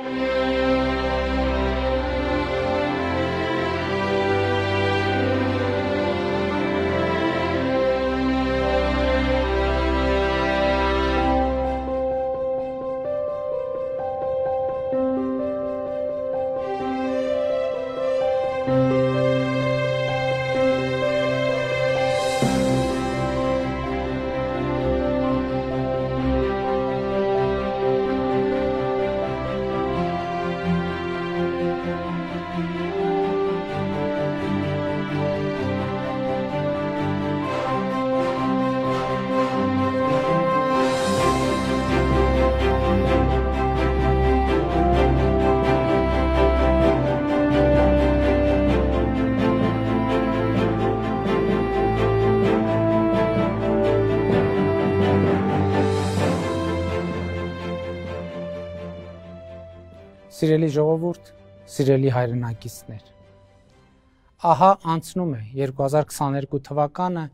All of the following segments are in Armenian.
Thank you. Սիրելի ժողովուրդ, սիրելի հայրենակիցներ։ Ահա անցնում է 2022 թվականը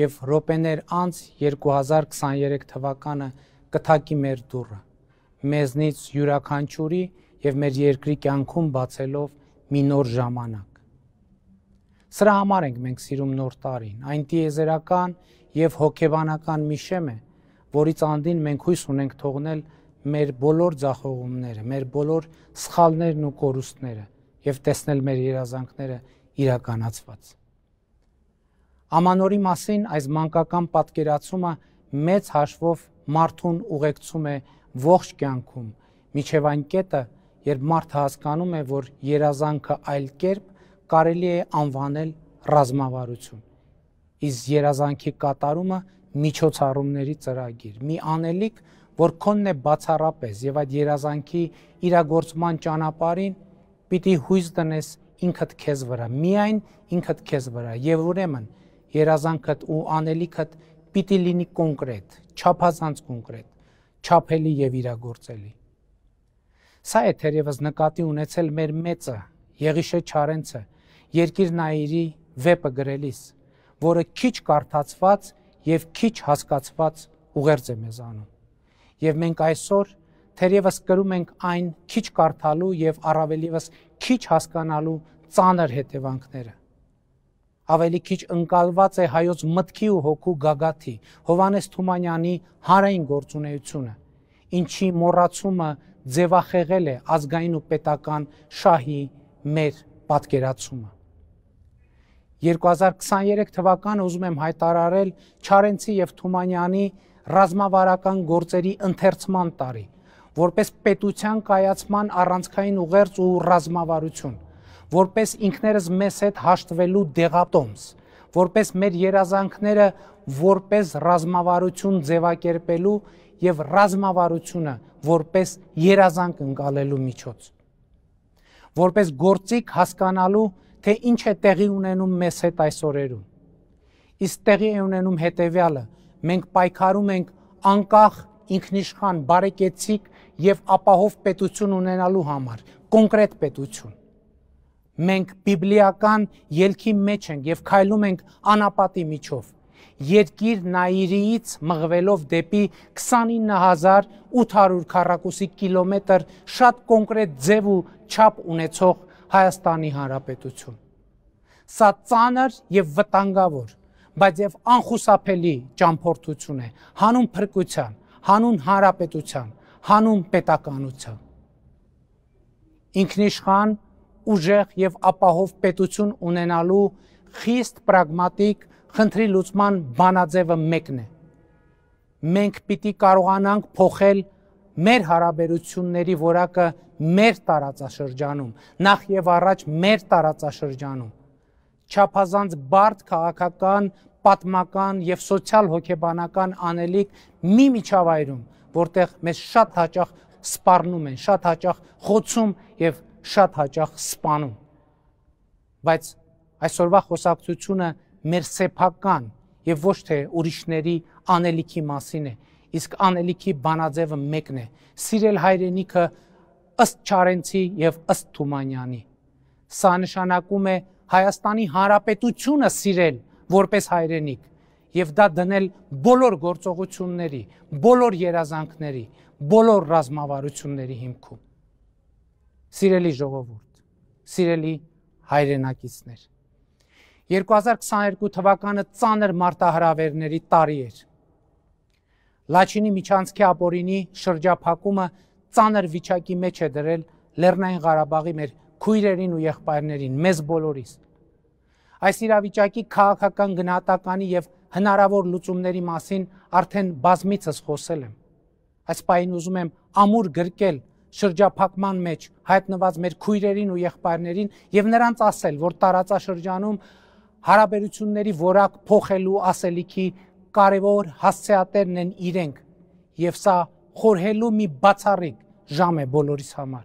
եւ րոպեներ անց 2023 թվականը կթակի մեր դուռը։ Մեզնից յուրաքանչյուրի եւ մեր երկրի կյանքում բացելով մի նոր ժամանակ։ Սրա համար ենք մենք սիրում նոր տարին, այն տիեզերական եւ հոգեբանական մի շեմ է, որից անդին մենք հույս ունենք թողնել մեր բոլոր ցախողումները, մեր բոլոր սխալներն ու կորուստները եւ տեսնել մեր երազանքները իրականացված։ Ամանորի մասին այս մանկական պատկերացումը մեծ հաշվով մարդուն ուղեկցում է ողջ կյանքում, միջև այն կետը, երբ մարդը հասկանում է, որ երազանքը այլ կերպ կարելի է անվանել ռազմավարություն։ Իս երազանքի կատարումը միջոցառումների ծրագիր, մի անելիք, որ քոնն է բացառապես եւ այդ երազանքի իրագործման ճանապարհին պիտի հույս դնես ինքդ քեզ վրա, միայն ինքդ քեզ վրա եւ ուրեմն երազանքդ ու անելիքդ պիտի լինի կոնկրետ, չափազանց կոնկրետ, չափելի եւ իրագործելի։ Սա է թերևս նկատի ունեցել մեր մեծը Եղիշե Չարենցը երկիր նայիրի վեպը գրելիս, որը քիչ կարդացված եւ քիչ հասկացված ուղերձ է մեզանում։ Եվ մենք այսօր թերևս կրում ենք այն քիչ կարդալու եւ առավելիվս քիչ հասկանալու ծանր հետևանքները ավելի քիչ ընկալված է հայոց մտքի ու հոգու գագաթի Հովանես Թումանյանի հարային գործունեությունը ինչի մոռացումը ձևախեղել է ազգային ու պետական շահի մեր պատկերացումը 2023 թվականը ուզում եմ հայտարարել Չարենցի եւ Թումանյանի ռազմավարական գործերի ընթերցման տարի, որպես պետության կայացման առանցքային ուղերձ ու ռազմավարություն, որպես ինքներս մեզ հետ հաշտվելու դեղատոմս, որպես մեր երազանքները որպես ռազմավարություն ձևակերպելու եւ ռազմավարությունը որպես երազանք ընկալելու միջոց որպես գործիք հասկանալու թե ինչ է տեղի ունենում մեզ հետ այս օրերում իսկ տեղի է ունենում հետեւյալը մենք պայքարում ենք անկախ ինքնիշխան բարեկեցիկ եւ ապահով պետություն ունենալու համար, կոնկրետ պետություն։ Մենք բիբլիական ելքի մեջ ենք եւ քայլում ենք անապատի միջով երկիր Նայիրիից մղվելով դեպի 29800 քառակուսի կիլոմետր շատ կոնկրետ ձև ու չափ ունեցող Հայաստանի Հանրապետություն։ Սա ծանր եւ վտանգավոր բայց եւ անխուսափելի ճամփորդություն է հանուն փրկության, հանուն հանրապետության, հանուն պետականության։ Ինքնիշխան, ուժեղ եւ ապահով պետություն ունենալու խիստ պրագմատիկ խնդրի լուծման բանաձևը մեկն է։ Մենք պիտի կարողանանք փոխել մեր հարաբերությունների որակը մեր տարածաշրջանում, նախ եւ առաջ մեր տարածաշրջանում չափազանց բարդ քաղաքական, պատմական եւ սոցիալ հոգեբանական անելիք մի միջավայրում, որտեղ մեզ շատ հաճախ սպառնում են, շատ հաճախ խոցում եւ շատ հաճախ սպանում։ Բայց այսօրվա խոսակցությունը մեր սեփական եւ ոչ թե ուրիշների անելիքի մասին է, իսկ անելիքի բանաձևը մեկն է՝ սիրել հայրենիքը ըստ Չարենցի եւ ըստ Թումանյանի։ Սա նշանակում է Հայաստանի Հանրապետությունը սիրել որպես հայրենիք եւ դա դնել բոլոր գործողությունների, բոլոր երազանքների, բոլոր ռազմավարությունների հիմքում։ Սիրելի ժողովուրդ, սիրելի հայրենակիցներ։ 2022 թվականը ծանր մարտահրավերների տարի էր։ Լաչինի միջանցքի ապօրինի շրջափակումը ծանր վիճակի մեջ է դրել Լեռնային Ղարաբաղի մեր քույրերին ու եղբայրներին, մեզ բոլորիս։ Այս իրավիճակի քաղաքական գնահատականի եւ հնարավոր լուծումների մասին արդեն բազմիցս խոսել եմ։ Այս պայն ուզում եմ ամուր գրկել շրջափակման մեջ հայտնված մեր քույրերին ու եղբայրներին եւ նրանց ասել, որ տարածաշրջանում հարաբերությունների ворակ փոխելու ասելիքի կարևոր հասցեատերն են իրենք եւ սա խորհելու մի բացառիկ ժամ է բոլորիս համար։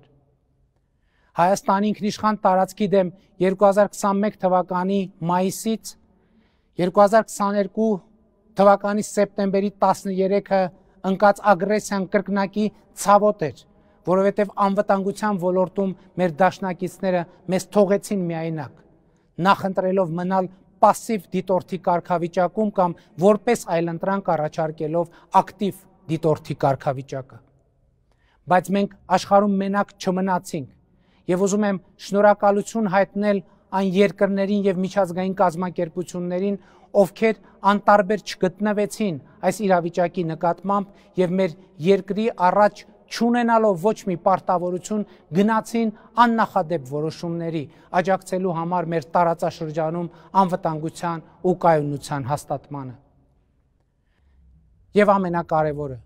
Հայաստանի ինքնիշխան տարածքի դեմ 2021 թվականի մայիսից 2022 թվականի սեպտեմբերի 13-ը ընկած ագրեսիան կրկնակի ցավոտ էր, որովհետև անվտանգության ոլորտում մեր դաշնակիցները մեզ թողեցին միայնակ, նախընտրելով մնալ пассив դիտորդի կարգավիճակում կամ որպես այլընտրանք առաջարկելով ակտիվ դիտորդի կարգավիճակը։ Բայց մենք աշխարհում մենակ չմնացինք եւ ուզում եմ շնորհակալություն հայտնել այն երկրներին եւ միջազգային կազմակերպություններին, ովքեր անտարբեր չգտնվեցին այս իրավիճակի նկատմամբ եւ մեր երկրի առաջ չունենալով ոչ մի պարտավորություն գնացին աննախադեպ որոշումների աջակցելու համար մեր տարածաշրջանում անվտանգության ու կայունության հաստատմանը։ Եվ ամենակարևորը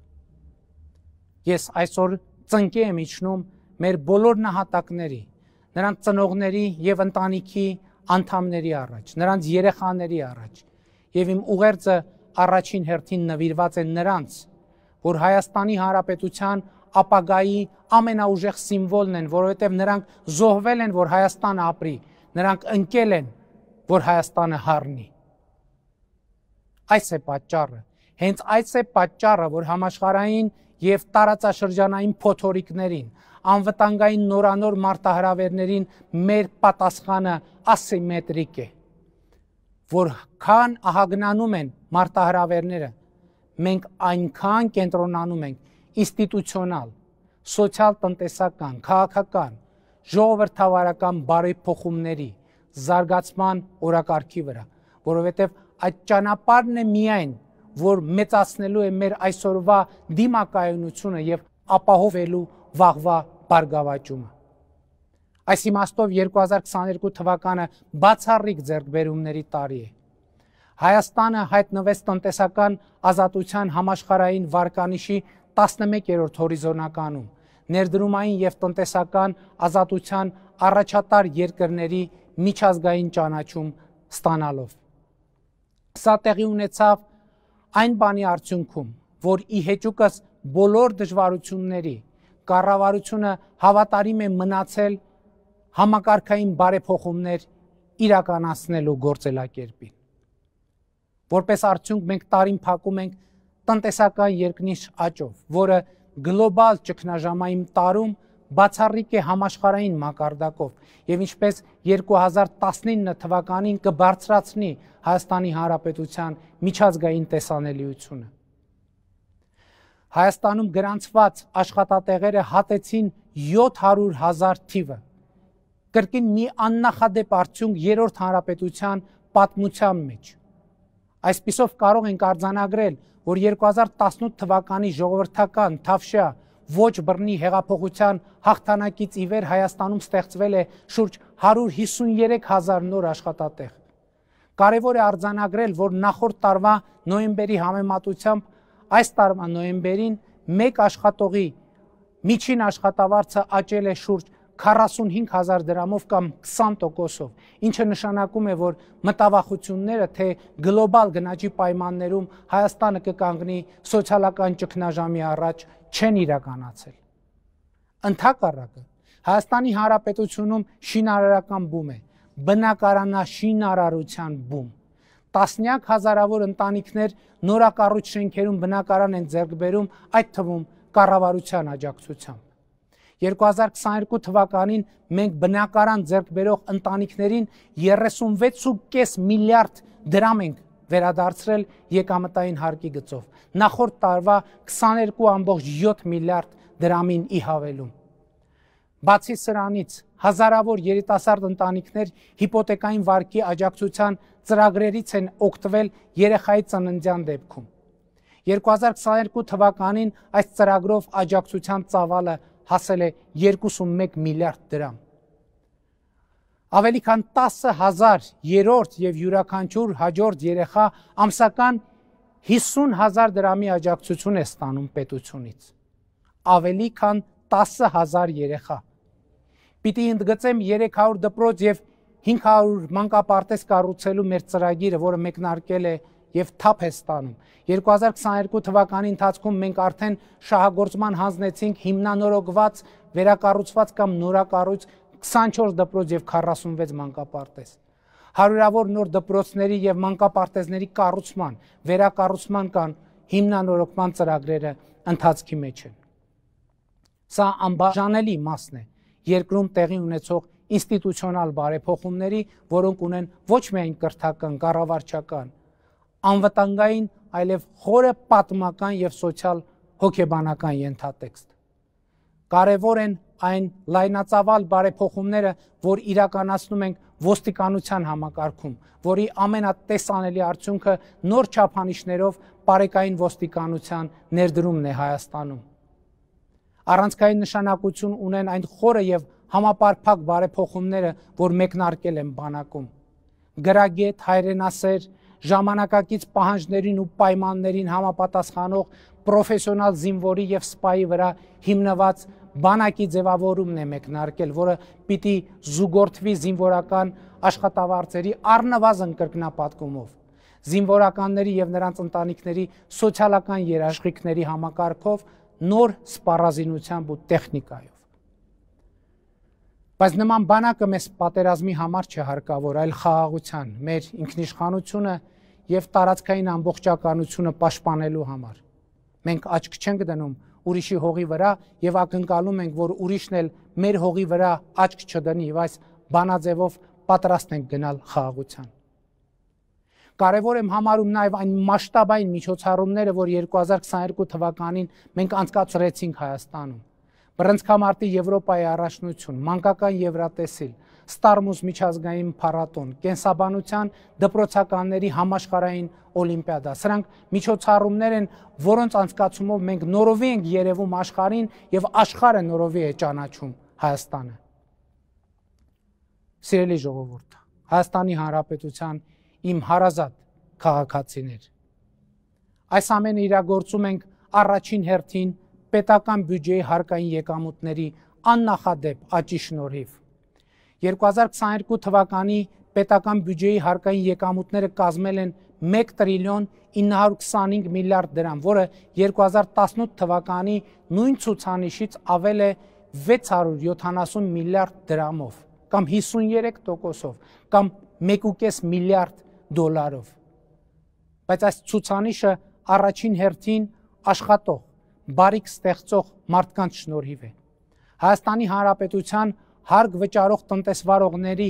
ես այսօր ծնկի եմ իջնում մեր բոլոր նահատակների, նրանց ծնողների եւ ընտանիքի անդամների առաջ, նրանց երեխաների առաջ։ Եվ իմ ուղերձը առաջին հերթին նվիրված է նրանց, որ Հայաստանի Հանրապետության ապագայի ամենաուժեղ սիմվոլն են, որովհետև նրանք զոհվել են, որ Հայաստանը ապրի, նրանք ընկել են, որ Հայաստանը հառնի։ Այս է պատճառը, հենց այս է պատճառը, որ համաշխարային եւ տարածաշրջանային փոթորիկներին, անվտանգային նորանոր մարտահրավերներին մեր պատասխանը ասիմետրիկ է։ Որքան ահագնանում են մարտահրավերները, մենք այնքան կենտրոնանում ենք ինստիտուցիոնալ, սոցիալ-տնտեսական, քաղաքական, ժողովրդավարական բարեփոխումների զարգացման օրակարգի վրա, որովհետև այդ ճանապարհն է միայն որ մեծացնելու է մեր այսօրվա դիմակայունությունը եւ ապահովելու վաղվա բարգավաճումը։ Այս իմաստով 2022 թվականը բացառիկ ձեռքբերումների տարի է։ Հայաստանը հայտնվեց տնտեսական ազատության համաշխարհային վարկանիշի 11-րդ հորիզոնականում, ներդրումային եւ տնտեսական ազատության առաջատար երկրների միջազգային ճանաչում ստանալով։ Սա տեղի ունեցավ 2022 այն բանի արդյունքում, որ ի հեճուկս բոլոր դժվարությունների կառավարությունը հավատարիմ է մնացել համակարգային բարեփոխումներ իրականացնելու գործելակերպին։ Որպես արդյունք մենք տարին փակում ենք տնտեսական երկնիշ աճով, որը գլոբալ ճգնաժամային տարում բացառիկ է համաշխարհային մակարդակով եւ ինչպես 2019 թվականին կբարձրացնի Հայաստանի Հանրապետության միջազգային տեսանելիությունը։ Հայաստանում գրանցված աշխատատեղերը հատեցին 700.000 թիվը։ Կրկին մի աննախադեպ արդյունք երրորդ հանրապետության պատմության մեջ։ Այսպիսով կարող ենք արձանագրել, որ 2018 թվականի ժողովրդական թավշյա ոչ բռնի հեղափոխության հաղթանակից ի վեր Հայաստանում ստեղծվել է շուրջ 153.000 նոր աշխատատեղ։ Կարևոր է արձանագրել, որ նախորդ տարվա նոյեմբերի համեմատությամբ այս տարվա նոյեմբերին 1 աշխատողի միջին աշխատավարձը աճել է շուրջ 45000 դրամով կամ 20%-ով, ինչը նշանակում է, որ մտավախությունները թե գլոբալ գնաճի պայմաններում Հայաստանը կկանգնի սոցիալական ճգնաժամի առաջ չեն իրականացել։ Ընթակառակը Հայաստանի Հանրապետությունում շինարարական բում է, բնակարանաշինարարության բում։ Տասնյակ հազարավոր ընտանիքներ նորակառույց շենքերում բնակարան են ձեռք բերում, այդ թվում կառավարության աջակցությամբ։ 2022 թվականին մենք բնակարան ձեռք բերող ընտանիքներին 36.5 միլիարդ դրամ ենք վերադարձրել եկամտային հարկի գծով։ Նախորդ տարվա 22.7 միլիարդ դրամին ի հավելում։ Բացի սրանից, հազարավոր երիտասարդ ընտանիքներ հիպոթեկային վարկի աջակցության ծրագրերից են օգտվել երեխայի ծննդյան դեպքում։ 2022 թվականին այս ծրագրով աջակցության ծավալը հասել է 21 միլիարդ դրամ ավելի քան 10000 երրորդ եւ յուրաքանչյուր հաջորդ երեխա ամսական 50000 դրամի աջակցություն է ստանում պետությունից։ Ավելի քան 10000 երեխա։ Պիտի ընդգծեմ 300 դպրոց եւ 500 մանկապարտեզ կառուցելու մեր ծրագիրը, որը մեկնարկել է եւ թափ է ստանում։ 2022 թվականի ընթացքում մենք արդեն շահագործման հանձնեցինք հիմնանորոգված, վերակառուցված կամ նորակառույց 24 դպրոց եւ 46 մանկապարտեզ հարյուրավոր նոր դպրոցների եւ մանկապարտեզների կառուցման, վերակառուցման կան հիմնանորոգման ծրագրերը ընթացքի մեջ են։ Սա անբաժանելի մասն է երկրում տեղի ունեցող ինստիտուցիոնալ բարեփոխումների, որոնք ունեն ոչ միայն կրթական, կառավարչական, անվտանգային, այլև խորը պատմական եւ սոցիալ հոգեբանական ենթատեքստ։ Կարևոր են այն լայնածավալ բարեփոխումները, որ իրականացնում ենք ոստիկանության համակարգում, որի ամենատեսանելի արդյունքը նոր չափանիշներով բարեկային ոստիկանության ներդրումն է Հայաստանում։ Առանցքային նշանակություն ունեն այն խորը եւ համապարփակ բարեփոխումները, որ մեկնարկել են բանակում։ Գրագետ, հայրենասեր, ժամանակակից պահանջներին ու պայմաններին համապատասխանող պրոֆեսիոնալ զինվորի եւ սպայի վրա հիմնված բանակի ձևավորումն է մեկնարկել, որը պիտի զուգորդվի զինվորական աշխատավարձերի առնվազն կրկնապատկումով զինվորականների եւ նրանց ընտանիքների սոցիալական երաշխիքների համակարգով նոր սպառազինությամբ ու տեխնիկայով։ Բայց նման բանակը մեզ պատերազմի համար չհարկավոր, այլ խաղաղության, մեր ինքնիշխանությունը եւ տարածքային ամբողջականությունը պաշտպանելու համար։ Մենք աչք չենք դնում ուրիշի հողի վրա եւ ակնկալում ենք, որ ուրիշն էլ մեր հողի վրա աչք չդնի եւ այս բանաձևով պատրաստ ենք գնալ խաղաղության։ Կարևոր եմ համարում նաև այն մասշտաբային միջոցառումները, որ 2022 թվականին մենք անցկացրեցինք Հայաստանում։ Բռնցքամարտի Եվրոպայի առաջնություն, մանկական Եվրատեսիլ, եվ Ստարմուս միջազգային փառատոն, կենսաբանության դպրոցականների համաշխարհային օլիմպիադա։ Սրանք միջոցառումներ են, որոնց անցկացումով մենք նորովի ենք երևում աշխարհին եւ աշխարհը նորովի է ճանաչում Հայաստանը։ Սիրելի ժողովուրդ, Հայաստանի Հանրապետության իմ հարազատ քաղաքացիներ։ Այս ամենը իրագործում ենք առաջին հերթին պետական բյուջեի հարկային եկամուտների աննախադեպ աճի շնորհիվ 2022 թվականի պետական բյուջեի հարկային եկամուտները կազմել են 1 տրիլիոն 925 միլիարդ դրամ, որը 2018 թվականի նույն ցուցանիշից ավել է 670 միլիարդ դրամով, կամ 53%-ով, կամ 1.5 միլիարդ դոլարով։ Բայց այս ցուցանիշը առաջին հերթին աշխատող, բարիք ստեղծող մարդկանց շնորհիվ է։ Հայաստանի Հանրապետության հարկ վճարող տնտեսվարողների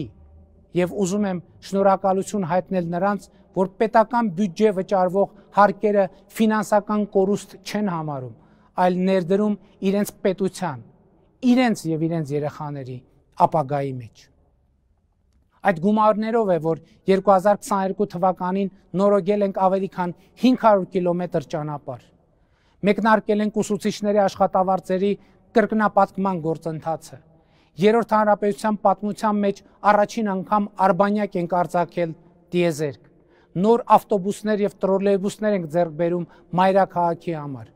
եւ ուզում եմ շնորհակալություն հայտնել նրանց, որ պետական բյուջե վճարվող հարկերը ֆինանսական կորուստ չեն համարում, այլ ներդրում իրենց պետության, իրենց եւ իրենց երեխաների ապագայի մեջ։ Այդ գումարներով է, որ 2022 թվականին նորոգել ենք ավելի քան 500 կիլոմետր ճանապարհ։ Մեկնարկել ենք ուսուցիչների աշխատավարձերի կրկնապատկման գործընթացը երրորդ հանրապետության պատմության մեջ առաջին անգամ արբանյակ ենք արձակել դիեզերք։ Նոր ավտոբուսներ եւ տրոլեյբուսներ ենք ձեռք բերում մայրաքաղաքի համար։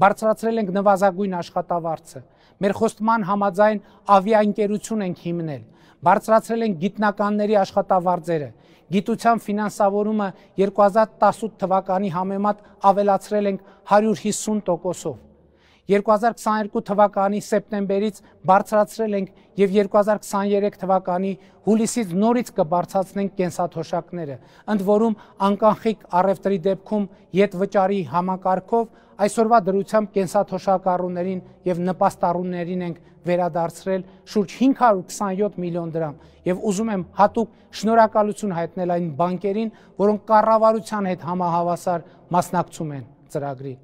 Բարձրացրել ենք նվազագույն աշխատավարձը։ Մեր խոստման համաձայն ավիաընկերություն ենք հիմնել։ Բարձրացրել ենք գիտնականների աշխատավարձերը։ Գիտության ֆինանսավորումը 2018 թվականի համեմատ ավելացրել ենք 150%-ով 2022 թվականի սեպտեմբերից բարձրացրել ենք եւ 2023 թվականի հուլիսից նորից կբարձրացնենք կենսաթոշակները։ Ընդ որում անկանխիկ առևտրի դեպքում յետ վճարի համակարգով այսօրվա դրությամբ կենսաթոշակառուներին եւ նպաստառուներին ենք վերադարձրել շուրջ 527 միլիոն դրամ եւ ուզում եմ հատուկ շնորհակալություն հայտնել այն բանկերին, որոնք կառավարության հետ համահավասար մասնակցում են ծրագրին։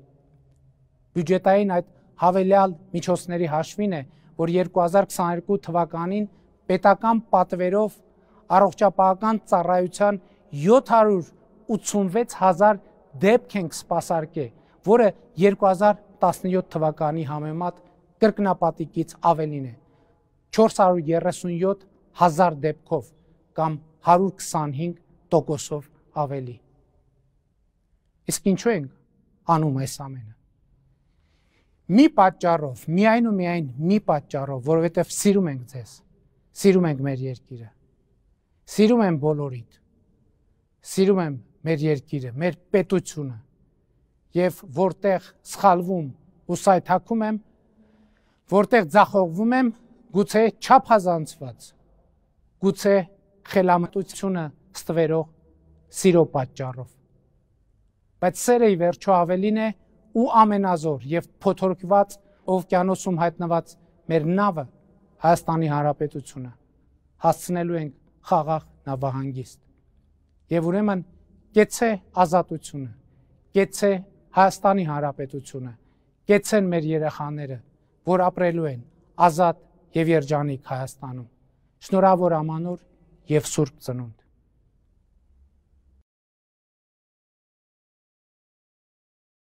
Բյուջետային այդ հավելյալ միջոցների հաշվին է, որ 2022 թվականին պետական պատվերով առողջապահական ծառայության 786.000 դեպք ենք սպասարկել, որը 2017 թվականի համեմատ կրկնապատիկից ավելին է 437.000 դեպքով կամ 125%-ով ավելի։ Իսկ ինչու ենք անում այս ամենը։ Մի պատճառով, միայն ու միայն մի պատճառով, որովհետև սիրում ենք ձեզ։ Սիրում ենք մեր երկիրը։ Սիրում եմ բոլորիդ։ Սիրում եմ մեր երկիրը, մեր պետությունը։ Եվ որտեղ սխալվում ու սայթաքում եմ, որտեղ ձախողվում եմ, գուցե չափազանցված։ Գուցե խելամտությունը ստվերող սիրո պատճառով։ Բայց սերը ի վերջո ավելին է, ու ամենազոր եւ փոթորկված օվկիանոսում հայտնված մեր նավը Հայաստանի Հանրապետությունը հասցնելու ենք խաղաղ նավահանգիստ։ Եվ ուրեմն կեցե ազատությունը, կեցե Հայաստանի Հանրապետությունը, կեցեն մեր երեխաները, որ ապրելու են ազատ եւ երջանիկ Հայաստանում։ Շնորհավոր ամանոր եւ Սուրբ ծնունդ